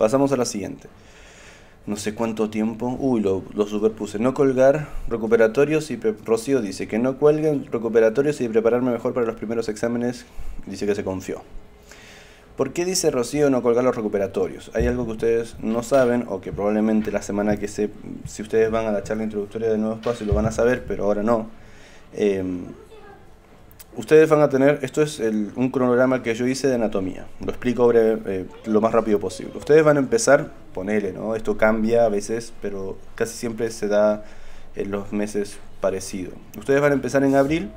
Pasamos a la siguiente. No sé cuánto tiempo. Uy, lo, superpuse. No colgar recuperatorios y... Rocío dice que no cuelguen recuperatorios y prepararme mejor para los primeros exámenes. Dice que se confió. ¿Por qué dice Rocío no colgar los recuperatorios? Hay algo que ustedes no saben o que probablemente la semana que se... Si ustedes van a la charla introductoria de nuevo espacio lo van a saber, pero ahora no. Eh, ustedes van a tener, esto es un cronograma que yo hice de anatomía, lo explico eh, lo más rápido posible. Ustedes van a empezar, ponele, ¿no? Esto cambia a veces, pero casi siempre se da en los meses parecido. Ustedes van a empezar en abril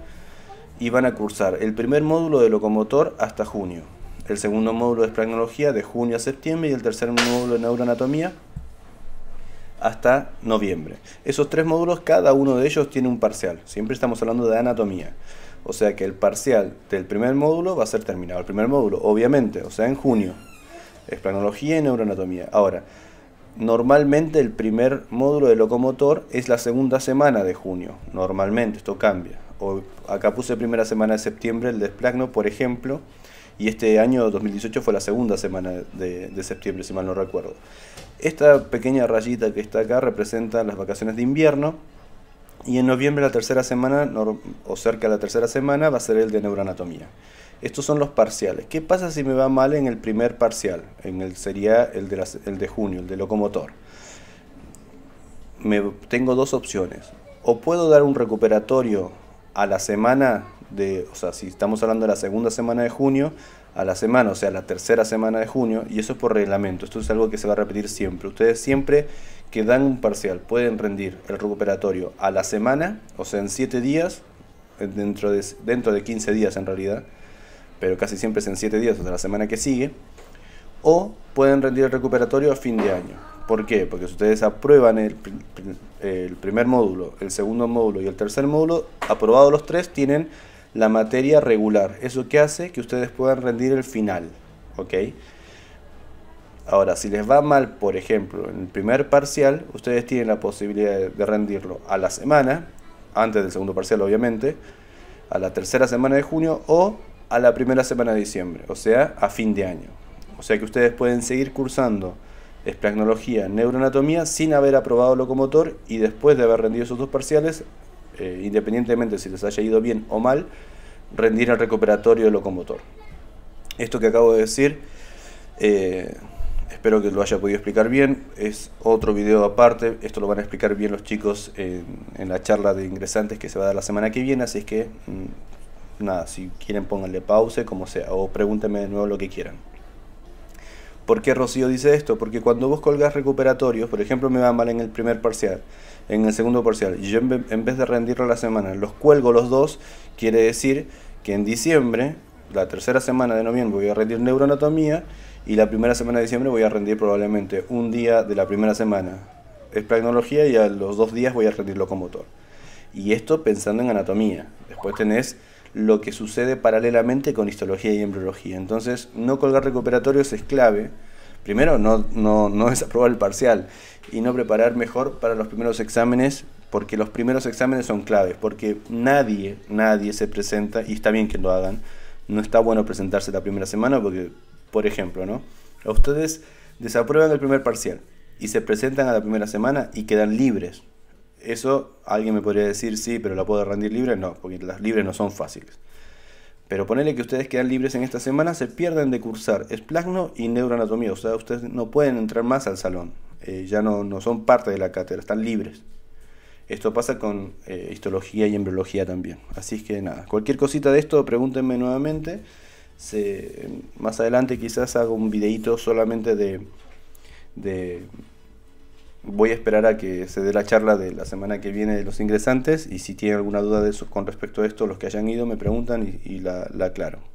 y van a cursar el primer módulo de locomotor hasta junio, el segundo módulo de esplanología de junio a septiembre y el tercer módulo de neuroanatomía hasta noviembre. Esos tres módulos, cada uno de ellos tiene un parcial. Siempre estamos hablando de anatomía. O sea que el parcial del primer módulo va a ser terminado. El primer módulo, obviamente, o sea, en junio. Es planología y neuroanatomía. Ahora, normalmente el primer módulo de locomotor es la segunda semana de junio. Normalmente, esto cambia. acá puse primera semana de septiembre el desplagno, por ejemplo. Y este año 2018 fue la segunda semana de, de septiembre, si mal no recuerdo. Esta pequeña rayita que está acá representa las vacaciones de invierno y en noviembre, la tercera semana, o cerca de la tercera semana, va a ser el de neuroanatomía. Estos son los parciales. ¿Qué pasa si me va mal en el primer parcial? En el, sería el de, el de junio, el de locomotor. Me, tengo dos opciones. O puedo dar un recuperatorio a la semana de, o sea, si estamos hablando de la segunda semana de junio, a la semana, o sea, la tercera semana de junio, y eso es por reglamento, esto es algo que se va a repetir siempre. Ustedes siempre que dan un parcial pueden rendir el recuperatorio a la semana, o sea, en 7 días, dentro de, dentro de 15 días en realidad, pero casi siempre es en 7 días, o sea, la semana que sigue, o pueden rendir el recuperatorio a fin de año. ¿Por qué? Porque si ustedes aprueban el, el primer módulo, el segundo módulo y el tercer módulo, aprobados los tres, tienen la materia regular. Eso que hace que ustedes puedan rendir el final. ¿Ok? Ahora, si les va mal, por ejemplo, en el primer parcial, ustedes tienen la posibilidad de rendirlo a la semana, antes del segundo parcial obviamente, a la tercera semana de junio o a la primera semana de diciembre, o sea, a fin de año. O sea que ustedes pueden seguir cursando esplagnología, neuroanatomía sin haber aprobado locomotor y después de haber rendido esos dos parciales, eh, independientemente si les haya ido bien o mal, rendir el recuperatorio del locomotor. Esto que acabo de decir, eh, espero que lo haya podido explicar bien, es otro video aparte, esto lo van a explicar bien los chicos en, la charla de ingresantes que se va a dar la semana que viene, así que mm, nada, si quieren pónganle pause, como sea, o pregúntenme de nuevo lo que quieran. ¿Por qué Rocío dice esto? Porque cuando vos colgas recuperatorios, por ejemplo, me va mal en el primer parcial, en el segundo parcial, y yo en vez de rendirlo la semana, los cuelgo los dos, quiere decir que en diciembre, la tercera semana de noviembre, voy a rendir neuroanatomía y la primera semana de diciembre voy a rendir probablemente un día de la primera semana Es pragnología y a los dos días voy a rendir locomotor. Y esto pensando en anatomía. Después tenés lo que sucede paralelamente con histología y embriología. Entonces, no colgar recuperatorios es clave. Primero, no, no, no desaprobar el parcial y no preparar mejor para los primeros exámenes, porque los primeros exámenes son claves, porque nadie, nadie se presenta, y está bien que lo hagan, no está bueno presentarse la primera semana, porque, por ejemplo, ¿no? Ustedes desaprueban el primer parcial y se presentan a la primera semana y quedan libres eso alguien me podría decir, sí, pero la puedo rendir libre. No, porque las libres no son fáciles. Pero ponele que ustedes quedan libres en esta semana, se pierden de cursar esplagno y neuroanatomía. O sea, ustedes no pueden entrar más al salón. Eh, ya no, no, son parte de la cátedra, están libres. Esto pasa con eh, histología y embriología también. Así es que nada, cualquier cosita de esto pregúntenme nuevamente. más adelante quizás hago un videito solamente de voy a esperar a que se dé la charla de la semana que viene de los ingresantes y si tienen alguna duda de eso, con respecto a esto, los que hayan ido me preguntan y, la aclaro.